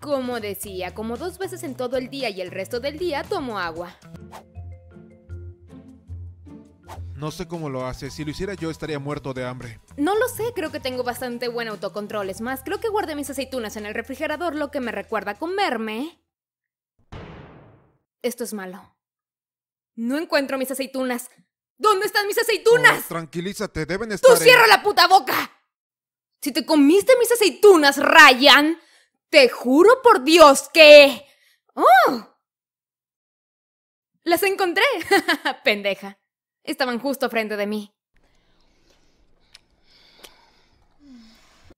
Como decía, como dos veces en todo el día y el resto del día tomo agua. No sé cómo lo hace. Si lo hiciera yo estaría muerto de hambre. No lo sé, creo que tengo bastante buen autocontrol. Es más, creo que guardé mis aceitunas en el refrigerador, lo que me recuerda comerme. Esto es malo. No encuentro mis aceitunas. ¿Dónde están mis aceitunas? Oh, tranquilízate, deben estar. ¡Tú cierra la puta boca! Si te comiste mis aceitunas, Ryan, te juro por Dios que... ¡Oh! Las encontré. Pendeja. Estaban justo frente de mí.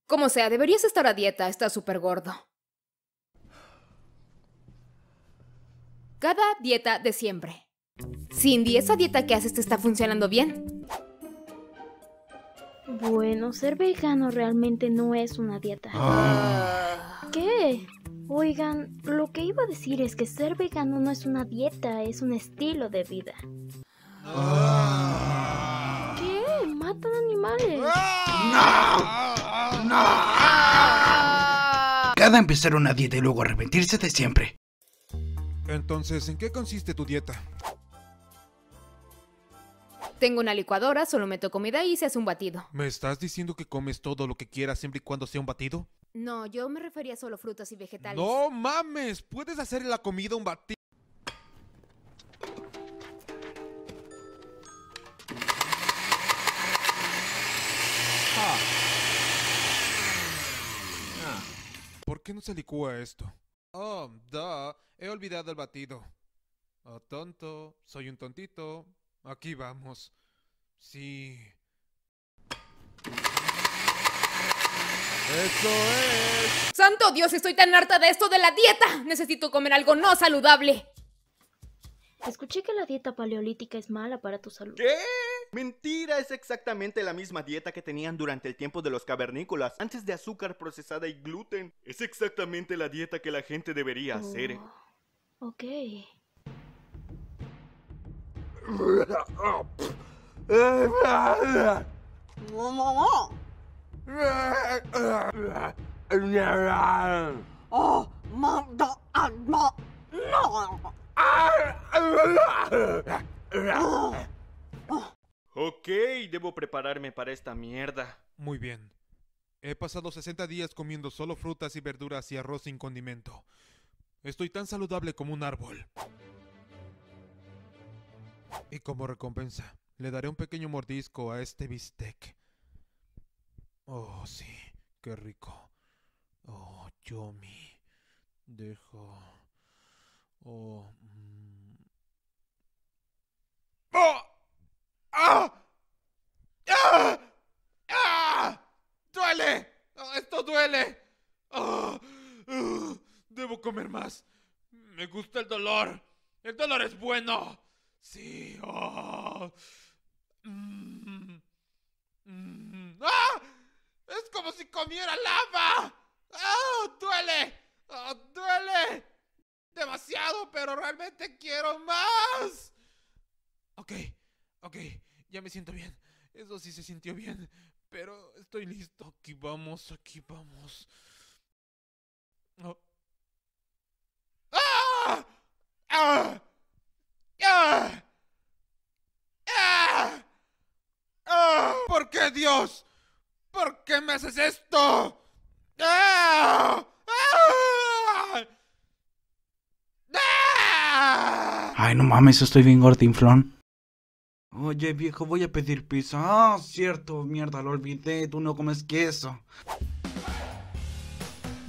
Como sea, deberías estar a dieta, está súper gordo. Cada dieta de siempre. Cindy, esa dieta que haces te está funcionando bien. Bueno, ser vegano realmente no es una dieta. Ah. ¿Qué? Oigan, lo que iba a decir es que ser vegano no es una dieta, es un estilo de vida. ¿Qué? Matan animales. ¡No! ¡No! Cada empezar una dieta y luego arrepentirse de siempre. Entonces, ¿en qué consiste tu dieta? Tengo una licuadora, solo meto comida y se hace un batido. ¿Me estás diciendo que comes todo lo que quieras siempre y cuando sea un batido? No, yo me refería solo a frutas y vegetales. ¡No mames! ¿Puedes hacer la comida un batido? Ah. Ah. ¿Por qué no se licúa esto? Oh, duh, he olvidado el batido. Oh, tonto, soy un tontito, Aquí vamos. Sí. Eso es. Santo Dios, estoy tan harta de esto de la dieta. Necesito comer algo no saludable. Escuché que la dieta paleolítica es mala para tu salud. ¿Qué? Mentira, es exactamente la misma dieta que tenían durante el tiempo de los cavernícolas, antes de azúcar procesada y gluten. Es exactamente la dieta que la gente debería hacer. Oh, ok. Ok, debo prepararme para esta mierda. Muy bien. He pasado 60 días comiendo solo frutas y verduras y arroz sin condimento. Estoy tan saludable como un árbol. Y como recompensa, le daré un pequeño mordisco a este bistec. Oh, sí, qué rico. Oh, Yomi. Dejo. Oh. Mm. oh ah, ah, ah, duele! Oh, esto duele oh, uh, debo comer más! ¡Me gusta el dolor! ¡El dolor es bueno! Sí. Oh. Mm, mm, ¡Ah! ¡Es como si comiera lava! ¡Ah! ¡Duele! Ah, ¡Duele! Demasiado, pero realmente quiero más. Ok, ok, ya me siento bien. Eso sí se sintió bien. Pero estoy listo. Aquí vamos, aquí vamos. Oh. ¡Ah! ¡Ah! ¿Por qué Dios? ¿Por qué me haces esto? ¡Ah! Ay, no mames, estoy bien gordinflón. Oye, viejo, voy a pedir pizza. Ah, cierto, mierda, lo olvidé, tú no comes queso.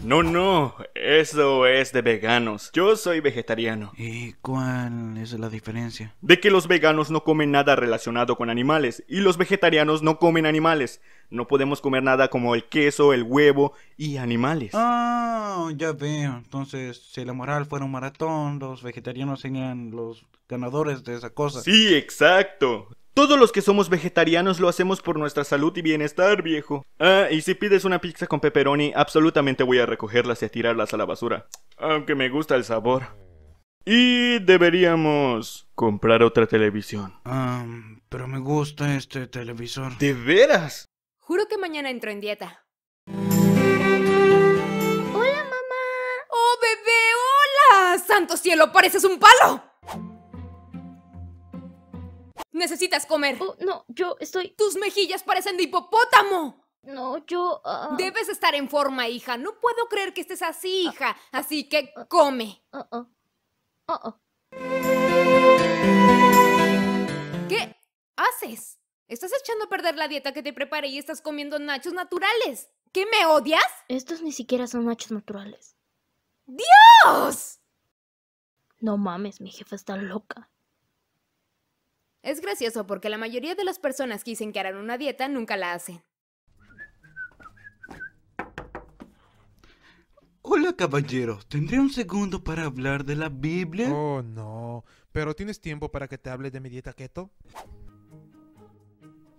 No, no, eso es de veganos. Yo soy vegetariano. ¿Y cuál es la diferencia? De que los veganos no comen nada relacionado con animales y los vegetarianos no comen animales. No podemos comer nada como el queso, el huevo y animales. Ah, ya veo. Entonces, si la moral fuera un maratón, los vegetarianos serían los ganadores de esa cosa. Sí, exacto. Todos los que somos vegetarianos lo hacemos por nuestra salud y bienestar, viejo. Ah, y si pides una pizza con pepperoni, absolutamente voy a recogerlas y a tirarlas a la basura. Aunque me gusta el sabor. Y deberíamos comprar otra televisión. Ah, pero me gusta este televisor. ¿De veras? Juro que mañana entro en dieta. ¡Hola, mamá! ¡Oh, bebé! ¡Hola! ¡Santo cielo! ¡Pareces un palo! Necesitas comer. Oh, no, yo estoy... Tus mejillas parecen de hipopótamo. No, yo... Ah. Debes estar en forma, hija. No puedo creer que estés así, ah, hija. Ah, así que come. Uh -uh. Uh ¿Qué haces? Estás echando a perder la dieta que te preparé y estás comiendo nachos naturales. ¿Qué me odias? Estos ni siquiera son nachos naturales. ¡Dios! No mames, mi jefa está loca. Es gracioso porque la mayoría de las personas que dicen que harán una dieta nunca la hacen. Hola caballero, ¿tendría un segundo para hablar de la Biblia? Oh, no. ¿Pero tienes tiempo para que te hable de mi dieta keto?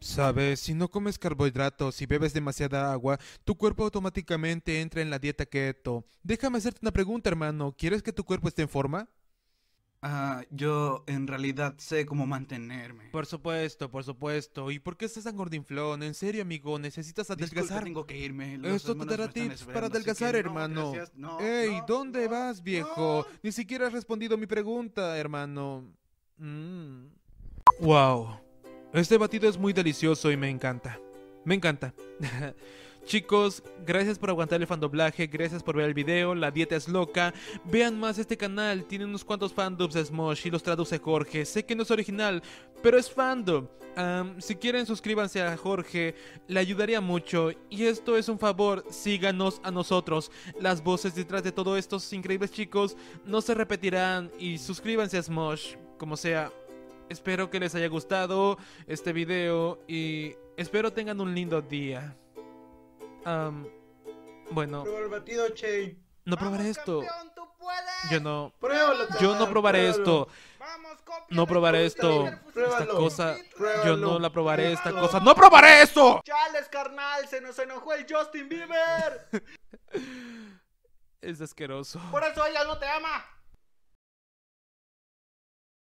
Sabes, si no comes carbohidratos y bebes demasiada agua, tu cuerpo automáticamente entra en la dieta keto. Déjame hacerte una pregunta, hermano. ¿Quieres que tu cuerpo esté en forma? Ah, yo en realidad sé cómo mantenerme. Por supuesto, por supuesto. ¿Y por qué estás tan gordinflón? En serio, amigo, necesitas adelgazar. tengo que irme. Los Esto te dará tips para adelgazar, hermano. Ey, ¿dónde vas, viejo? Ni siquiera has respondido mi pregunta, hermano. Wow. Mm. Este batido es muy delicioso y me encanta. Me encanta. Chicos, gracias por aguantar el fandoblaje, gracias por ver el video, la dieta es loca. Vean más este canal, tiene unos cuantos fandubs de Smosh y los traduce Jorge. Sé que no es original, pero es fandub, si quieren suscríbanse a Jorge, le ayudaría mucho. Y esto es un favor, síganos a nosotros. Las voces detrás de todos estos increíbles chicos no se repetirán y suscríbanse a Smosh, como sea. Espero que les haya gustado este video y espero tengan un lindo día bueno. el batido, No probaré esto. puedes. Yo no. yo no probaré esto. no probaré esto. esta cosa. Yo no la probaré esta cosa. ¡No probaré esto! Chales, carnal, se nos enojó el Justin Bieber. es asqueroso. Por eso ella no te ama.